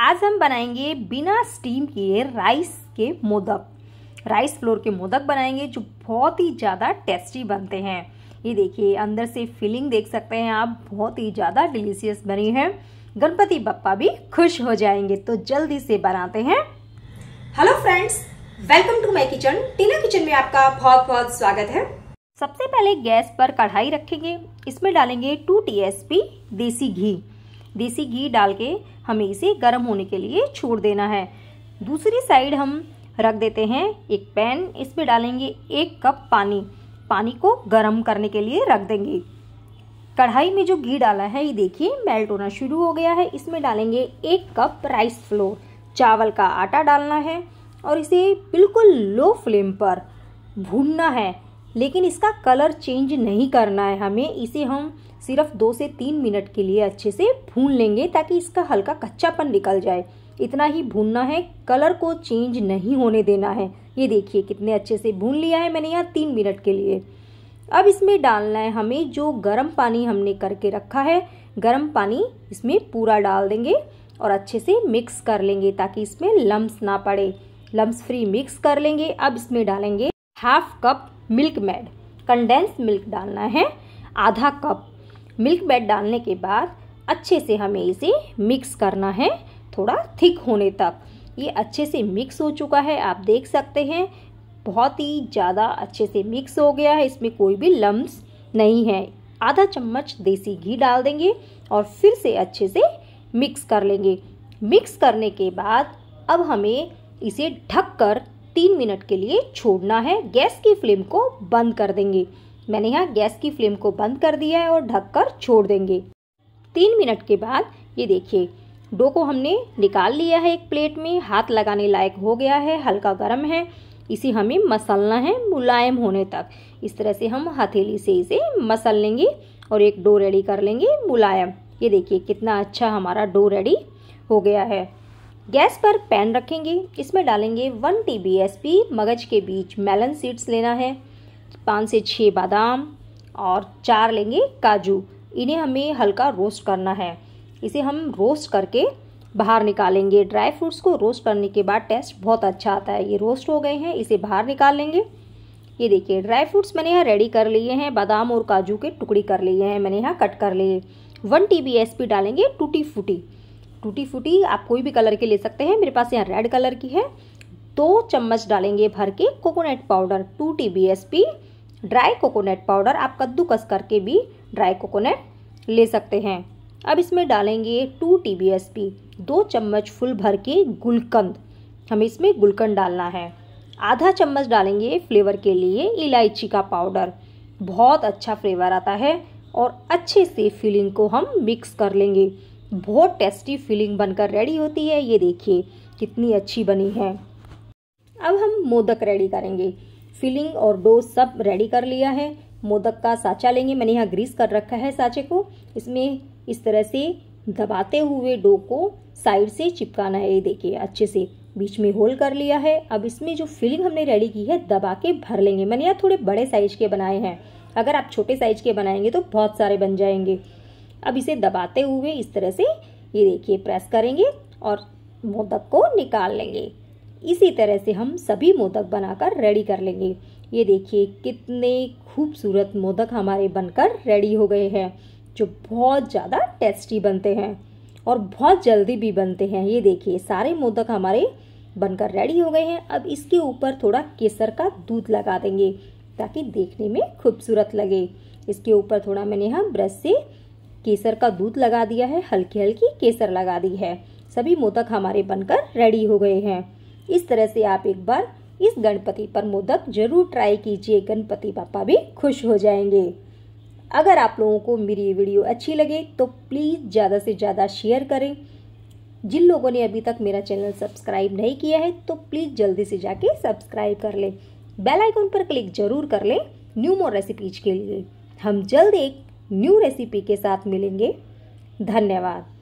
आज हम बनाएंगे बिना स्टीम किए राइस के मोदक राइस फ्लोर के मोदक बनाएंगे जो बहुत ही ज़्यादा टेस्टी बनते हैं ये देखिए अंदर से फीलिंग देख सकते हैं आप बहुत ही ज़्यादा डिलीशियस बनी है गणपति बप्पा भी खुश हो जाएंगे तो जल्दी से बनाते हैं hello friends welcome to my kitchen टीला किचन में आपका बहुत बहुत स्वागत है सबसे पहले गैस पर कढ़ाई रखेंगे इसमें डालेंगे टू टी देसी घी देसी घी डाल के हमें इसे गर्म होने के लिए छोड़ देना है दूसरी साइड हम रख देते हैं एक पैन इस पर डालेंगे एक कप पानी पानी को गर्म करने के लिए रख देंगे कढ़ाई में जो घी डाला है ये देखिए मेल्ट होना शुरू हो गया है इसमें डालेंगे एक कप राइस फ्लोर चावल का आटा डालना है और इसे बिल्कुल लो फ्लेम पर भूनना है लेकिन इसका कलर चेंज नहीं करना है हमें इसे हम सिर्फ दो से तीन मिनट के लिए अच्छे से भून लेंगे ताकि इसका हल्का कच्चापन निकल जाए इतना ही भूनना है कलर को चेंज नहीं होने देना है ये देखिए कितने अच्छे से भून लिया है मैंने यहाँ तीन मिनट के लिए अब इसमें डालना है हमें जो गर्म पानी हमने करके रखा है गर्म पानी इसमें पूरा डाल देंगे और अच्छे से मिक्स कर लेंगे ताकि इसमें लम्स ना पड़े लम्स फ्री मिक्स कर लेंगे अब इसमें डालेंगे half cup milk made condense milk डालना है आधा कप मिल्क मेड डालने के बाद अच्छे से हमें इसे मिक्स करना है थोड़ा थिक होने तक ये अच्छे से मिक्स हो चुका है आप देख सकते हैं बहुत ही ज़्यादा अच्छे से मिक्स हो गया है इसमें कोई भी लम्ब नहीं है आधा चम्मच देसी घी डाल देंगे और फिर से अच्छे से मिक्स कर लेंगे मिक्स करने के बाद अब हमें इसे ढककर तीन मिनट के लिए छोड़ना है गैस की फ्लेम को बंद कर देंगे मैंने यहाँ गैस की फ्लेम को बंद कर दिया है और ढककर छोड़ देंगे तीन मिनट के बाद ये देखिए डो को हमने निकाल लिया है एक प्लेट में हाथ लगाने लायक हो गया है हल्का गर्म है इसे हमें मसलना है मुलायम होने तक इस तरह से हम हथेली से इसे मसल लेंगे और एक डो रेडी कर लेंगे मुलायम ये देखिए कितना अच्छा हमारा डो रेडी हो गया है गैस पर पैन रखेंगे इसमें डालेंगे one T B S P मगज के बीच मेलन सीड्स लेना है पाँच से छः बादाम और चार लेंगे काजू इन्हें हमें हल्का रोस्ट करना है इसे हम रोस्ट करके बाहर निकालेंगे ड्राई फ्रूट्स को रोस्ट करने के बाद टेस्ट बहुत अच्छा आता है ये रोस्ट हो गए हैं इसे बाहर निकाल लेंगे ये देखिए ड्राई फ्रूट्स मैंने यहाँ रेडी कर लिए हैं बादाम और काजू के टुकड़ी कर लिए हैं मैंने यहाँ कट कर लिए one T B S P डालेंगे टूटी फूटी टूटी फूटी आप कोई भी कलर के ले सकते हैं मेरे पास यहाँ रेड कलर की है दो चम्मच डालेंगे भर के coconut powder two T B S P dry coconut powder आप कद्दूकस करके भी ड्राई कोकोनट ले सकते हैं अब इसमें डालेंगे two T B S P दो चम्मच फुल भर के गुलकंद हमें इसमें गुलकंद डालना है आधा चम्मच डालेंगे फ्लेवर के लिए इलायची का पाउडर बहुत अच्छा फ्लेवर आता है और अच्छे से फीलिंग को हम मिक्स कर लेंगे बहुत टेस्टी फीलिंग बनकर रेडी होती है ये देखिए कितनी अच्छी बनी है अब हम मोदक रेडी करेंगे फिलिंग और डो सब रेडी कर लिया है मोदक का साचा लेंगे मैंने यहाँ ग्रीस कर रखा है साँचे को इसमें इस तरह से दबाते हुए डो को साइड से चिपकाना है ये देखिए अच्छे से बीच में होल कर लिया है अब इसमें जो फिलिंग हमने रेडी की है दबा के भर लेंगे मैंने यहाँ थोड़े बड़े साइज के बनाए हैं अगर आप छोटे साइज के बनाएंगे तो बहुत सारे बन जाएंगे अब इसे दबाते हुए इस तरह से ये देखिए प्रेस करेंगे और मोदक को निकाल लेंगे इसी तरह से हम सभी मोदक बनाकर रेडी कर लेंगे ये देखिए कितने खूबसूरत मोदक हमारे बनकर रेडी हो गए हैं जो बहुत ज़्यादा टेस्टी बनते हैं और बहुत जल्दी भी बनते हैं ये देखिए सारे मोदक हमारे बनकर रेडी हो गए हैं अब इसके ऊपर थोड़ा केसर का दूध लगा देंगे ताकि देखने में खूबसूरत लगे इसके ऊपर थोड़ा मैंने यहाँ ब्रश से केसर का दूध लगा दिया है हल्की हल्की केसर लगा दी है सभी मोदक हमारे बनकर रेडी हो गए हैं इस तरह से आप एक बार इस गणपति पर मोदक जरूर ट्राई कीजिए गणपति पापा भी खुश हो जाएंगे अगर आप लोगों को मेरी ये वीडियो अच्छी लगे तो प्लीज़ ज़्यादा से ज़्यादा शेयर करें जिन लोगों ने अभी तक मेरा चैनल सब्सक्राइब नहीं किया है तो प्लीज़ जल्दी से जाके सब्सक्राइब कर लें बेल आइकन पर क्लिक जरूर कर लें न्यू मोर रेसिपीज के लिए हम जल्द एक न्यू रेसिपी के साथ मिलेंगे धन्यवाद